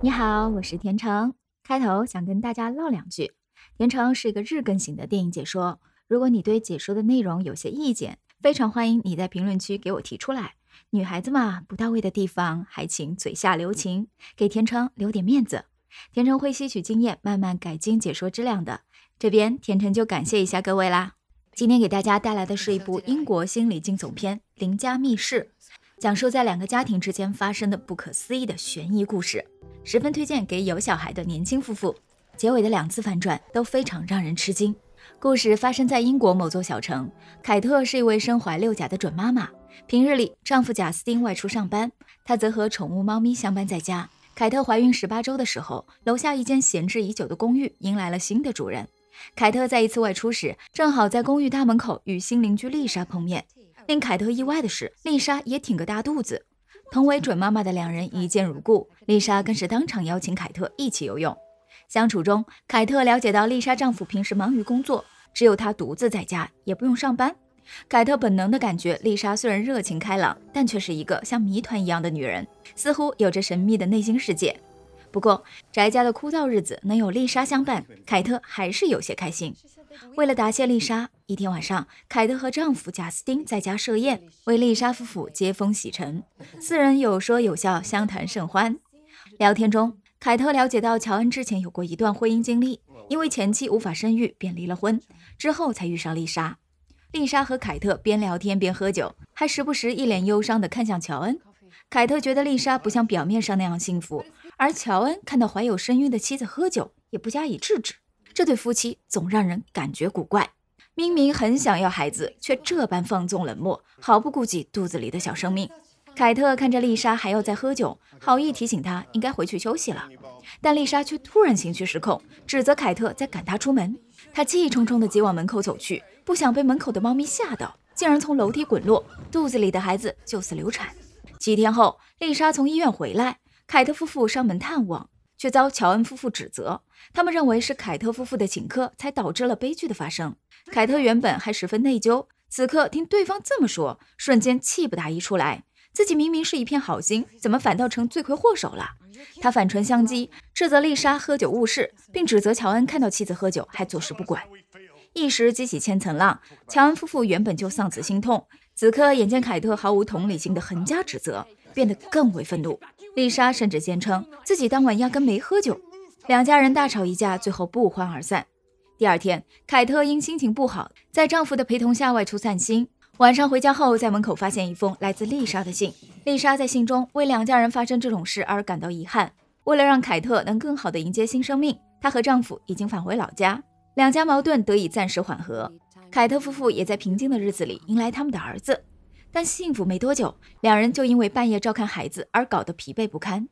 你好，我是田橙。开头想跟大家唠两句，田橙是一个日更型的电影解说。如果你对解说的内容有些意见，非常欢迎你在评论区给我提出来。女孩子嘛，不到位的地方还请嘴下留情，给田橙留点面子。田橙会吸取经验，慢慢改进解说质量的。这边田橙就感谢一下各位啦。今天给大家带来的是一部英国心理惊悚片《邻家密室》。讲述在两个家庭之间发生的不可思议的悬疑故事，十分推荐给有小孩的年轻夫妇。结尾的两次反转都非常让人吃惊。故事发生在英国某座小城，凯特是一位身怀六甲的准妈妈。平日里，丈夫贾斯汀外出上班，她则和宠物猫咪相伴在家。凯特怀孕十八周的时候，楼下一间闲置已久的公寓迎来了新的主人。凯特在一次外出时，正好在公寓大门口与新邻居丽莎碰面。令凯特意外的是，丽莎也挺个大肚子。同为准妈妈的两人一见如故，丽莎更是当场邀请凯特一起游泳。相处中，凯特了解到丽莎丈夫平时忙于工作，只有她独自在家，也不用上班。凯特本能的感觉，丽莎虽然热情开朗，但却是一个像谜团一样的女人，似乎有着神秘的内心世界。不过，宅家的枯燥日子能有丽莎相伴，凯特还是有些开心。为了答谢丽莎，一天晚上，凯特和丈夫贾斯丁在家设宴，为丽莎夫妇接风洗尘。四人有说有笑，相谈甚欢。聊天中，凯特了解到乔恩之前有过一段婚姻经历，因为前妻无法生育，便离了婚，之后才遇上丽莎。丽莎和凯特边聊天边喝酒，还时不时一脸忧伤地看向乔恩。凯特觉得丽莎不像表面上那样幸福。而乔恩看到怀有身孕的妻子喝酒，也不加以制止。这对夫妻总让人感觉古怪，明明很想要孩子，却这般放纵冷漠，毫不顾及肚子里的小生命。凯特看着丽莎还要再喝酒，好意提醒她应该回去休息了，但丽莎却突然情绪失控，指责凯特在赶她出门。她气冲冲地急往门口走去，不想被门口的猫咪吓到，竟然从楼梯滚落，肚子里的孩子就此流产。几天后，丽莎从医院回来。凯特夫妇上门探望，却遭乔恩夫妇指责。他们认为是凯特夫妇的请客才导致了悲剧的发生。凯特原本还十分内疚，此刻听对方这么说，瞬间气不打一处来。自己明明是一片好心，怎么反倒成罪魁祸首了？他反唇相讥，斥责丽莎喝酒误事，并指责乔恩看到妻子喝酒还坐视不管。一时激起千层浪。乔恩夫妇原本就丧子心痛，此刻眼见凯特毫无同理心的横加指责。变得更为愤怒，丽莎甚至坚称自己当晚压根没喝酒，两家人大吵一架，最后不欢而散。第二天，凯特因心情不好，在丈夫的陪同下外出散心。晚上回家后，在门口发现一封来自丽莎的信。丽莎在信中为两家人发生这种事而感到遗憾，为了让凯特能更好的迎接新生命，她和丈夫已经返回老家，两家矛盾得以暂时缓和。凯特夫妇也在平静的日子里迎来他们的儿子。但幸福没多久，两人就因为半夜照看孩子而搞得疲惫不堪。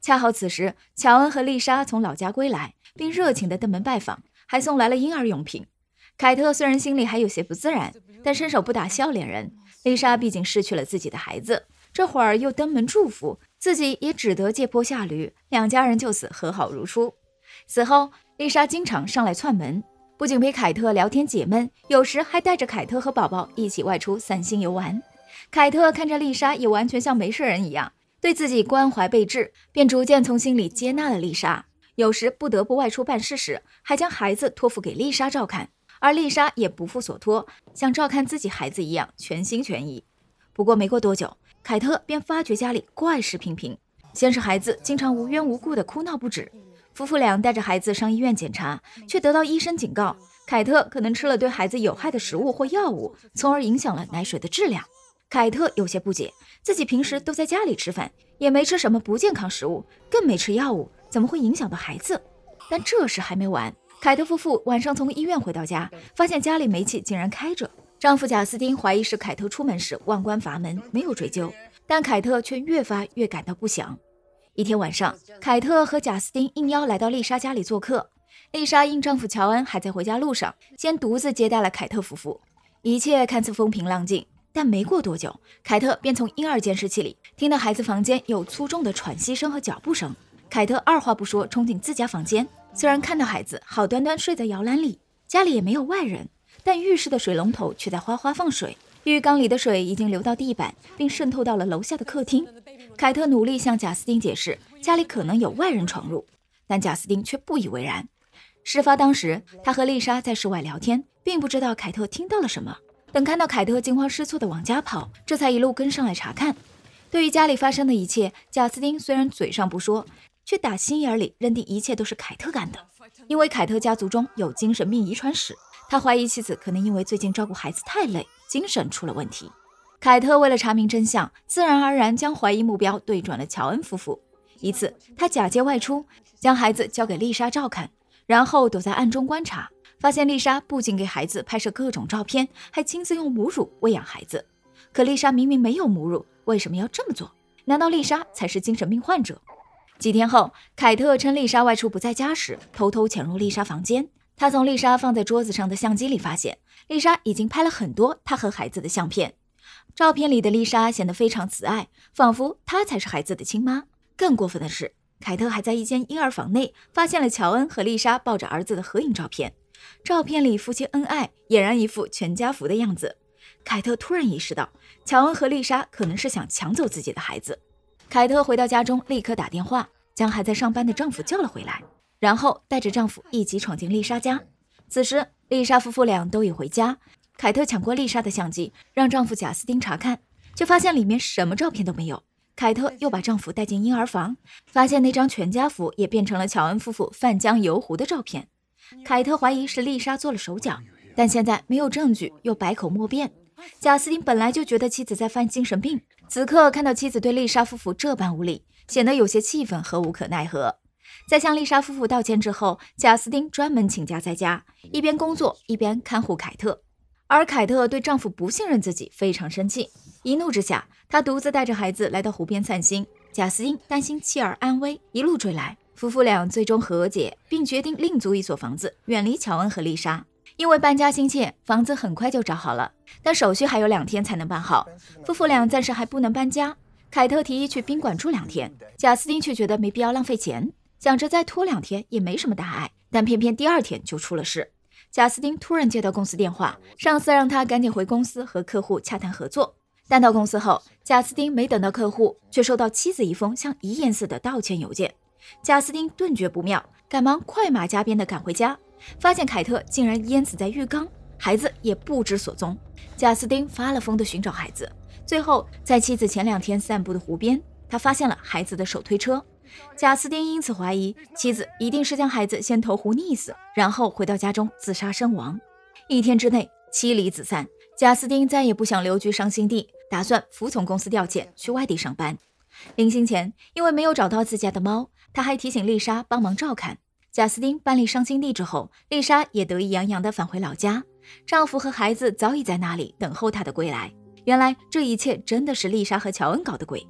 恰好此时，乔恩和丽莎从老家归来，并热情地登门拜访，还送来了婴儿用品。凯特虽然心里还有些不自然，但伸手不打笑脸人。丽莎毕竟失去了自己的孩子，这会儿又登门祝福，自己也只得借坡下驴。两家人就此和好如初。此后，丽莎经常上来串门，不仅陪凯特聊天解闷，有时还带着凯特和宝宝一起外出散心游玩。凯特看着丽莎，也完全像没事人一样，对自己关怀备至，便逐渐从心里接纳了丽莎。有时不得不外出办事时，还将孩子托付给丽莎照看，而丽莎也不负所托，像照看自己孩子一样全心全意。不过没过多久，凯特便发觉家里怪事频频。先是孩子经常无缘无故地哭闹不止，夫妇俩带着孩子上医院检查，却得到医生警告：凯特可能吃了对孩子有害的食物或药物，从而影响了奶水的质量。凯特有些不解，自己平时都在家里吃饭，也没吃什么不健康食物，更没吃药物，怎么会影响到孩子？但这事还没完。凯特夫妇晚上从医院回到家，发现家里煤气竟然开着。丈夫贾斯汀怀疑是凯特出门时忘关阀门，没有追究。但凯特却越发越感到不祥。一天晚上，凯特和贾斯汀应邀来到丽莎家里做客。丽莎因丈夫乔恩还在回家路上，先独自接待了凯特夫妇，一切看似风平浪静。但没过多久，凯特便从婴儿监视器里听到孩子房间有粗重的喘息声和脚步声。凯特二话不说冲进自家房间，虽然看到孩子好端端睡在摇篮里，家里也没有外人，但浴室的水龙头却在哗哗放水，浴缸里的水已经流到地板，并渗透到了楼下的客厅。凯特努力向贾斯汀解释家里可能有外人闯入，但贾斯汀却不以为然。事发当时，他和丽莎在室外聊天，并不知道凯特听到了什么。等看到凯特惊慌失措的往家跑，这才一路跟上来查看。对于家里发生的一切，贾斯汀虽然嘴上不说，却打心眼里认定一切都是凯特干的。因为凯特家族中有精神病遗传史，他怀疑妻子可能因为最近照顾孩子太累，精神出了问题。凯特为了查明真相，自然而然将怀疑目标对准了乔恩夫妇。一次，他假借外出，将孩子交给丽莎照看，然后躲在暗中观察。发现丽莎不仅给孩子拍摄各种照片，还亲自用母乳喂养孩子。可丽莎明明没有母乳，为什么要这么做？难道丽莎才是精神病患者？几天后，凯特趁丽莎外出不在家时，偷偷潜入丽莎房间。她从丽莎放在桌子上的相机里发现，丽莎已经拍了很多她和孩子的相片。照片里的丽莎显得非常慈爱，仿佛她才是孩子的亲妈。更过分的是，凯特还在一间婴儿房内发现了乔恩和丽莎抱着儿子的合影照片。照片里夫妻恩爱，俨然一副全家福的样子。凯特突然意识到，乔恩和丽莎可能是想抢走自己的孩子。凯特回到家中，立刻打电话将还在上班的丈夫叫了回来，然后带着丈夫一起闯进丽莎家。此时，丽莎夫妇俩都已回家。凯特抢过丽莎的相机，让丈夫贾斯汀查看，却发现里面什么照片都没有。凯特又把丈夫带进婴儿房，发现那张全家福也变成了乔恩夫妇泛江游湖的照片。凯特怀疑是丽莎做了手脚，但现在没有证据，又百口莫辩。贾斯汀本来就觉得妻子在犯精神病，此刻看到妻子对丽莎夫妇这般无礼，显得有些气愤和无可奈何。在向丽莎夫妇道歉之后，贾斯汀专门请假在家，一边工作一边看护凯特。而凯特对丈夫不信任自己，非常生气。一怒之下，她独自带着孩子来到湖边散心。贾斯汀担心妻儿安危，一路追来。夫妇俩最终和解，并决定另租一所房子，远离乔恩和丽莎。因为搬家心切，房子很快就找好了，但手续还有两天才能办好，夫妇俩暂时还不能搬家。凯特提议去宾馆住两天，贾斯汀却觉得没必要浪费钱，想着再拖两天也没什么大碍。但偏偏第二天就出了事，贾斯汀突然接到公司电话，上司让他赶紧回公司和客户洽谈合作。但到公司后，贾斯汀没等到客户，却收到妻子一封像遗言似的道歉邮件。贾斯丁顿觉不妙，赶忙快马加鞭地赶回家，发现凯特竟然淹死在浴缸，孩子也不知所踪。贾斯丁发了疯地寻找孩子，最后在妻子前两天散步的湖边，他发现了孩子的手推车。贾斯丁因此怀疑妻子一定是将孩子先投湖溺死，然后回到家中自杀身亡。一天之内，妻离子散，贾斯丁再也不想留居伤心地，打算服从公司调遣去外地上班。临行前，因为没有找到自家的猫。他还提醒丽莎帮忙照看贾斯汀搬离伤心地之后，丽莎也得意洋洋地返回老家，丈夫和孩子早已在那里等候她的归来。原来这一切真的是丽莎和乔恩搞的鬼。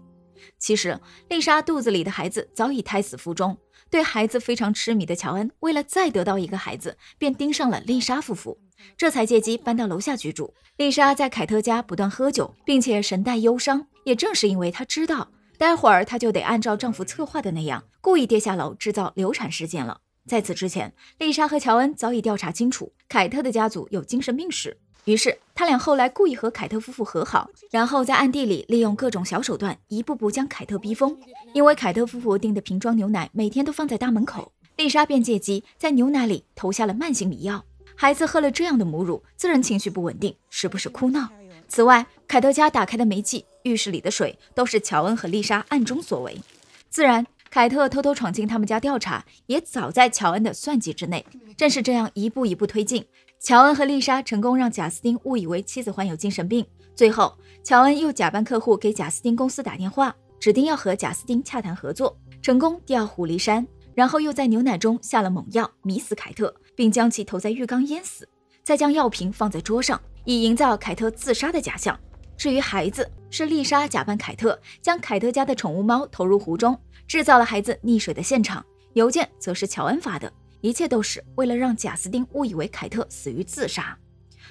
其实丽莎肚子里的孩子早已胎死腹中，对孩子非常痴迷的乔恩，为了再得到一个孩子，便盯上了丽莎夫妇，这才借机搬到楼下居住。丽莎在凯特家不断喝酒，并且神态忧伤，也正是因为她知道。待会儿她就得按照丈夫策划的那样，故意跌下楼制造流产事件了。在此之前，丽莎和乔恩早已调查清楚凯特的家族有精神病史，于是他俩后来故意和凯特夫妇和好，然后在暗地里利用各种小手段，一步步将凯特逼疯。因为凯特夫妇订的瓶装牛奶每天都放在大门口，丽莎便借机在牛奶里投下了慢性迷药，孩子喝了这样的母乳，自然情绪不稳定，时不时哭闹。此外，凯特家打开的煤气。浴室里的水都是乔恩和丽莎暗中所为，自然凯特偷偷闯进他们家调查，也早在乔恩的算计之内。正是这样一步一步推进，乔恩和丽莎成功让贾斯汀误以为妻子患有精神病。最后，乔恩又假扮客户给贾斯汀公司打电话，指定要和贾斯汀洽谈合作，成功调虎离山。然后又在牛奶中下了猛药，迷死凯特，并将其投在浴缸淹死，再将药瓶放在桌上，以营造凯特自杀的假象。至于孩子，是丽莎假扮凯特，将凯特家的宠物猫投入湖中，制造了孩子溺水的现场。邮件则是乔恩发的，一切都是为了让贾斯丁误以为凯特死于自杀。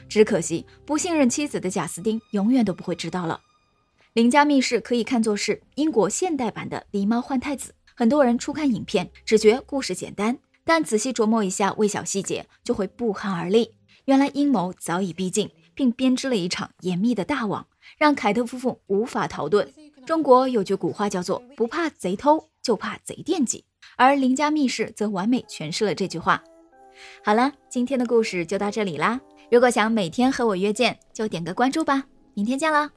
只可惜，不信任妻子的贾斯丁永远都不会知道了。邻家密室可以看作是英国现代版的《狸猫换太子》。很多人初看影片只觉故事简单，但仔细琢磨一下微小细节，就会不寒而栗。原来阴谋早已逼近。并编织了一场严密的大网，让凯特夫妇无法逃遁。中国有句古话叫做“不怕贼偷，就怕贼惦记”，而《邻家密室》则完美诠释了这句话。好了，今天的故事就到这里啦！如果想每天和我约见，就点个关注吧！明天见啦！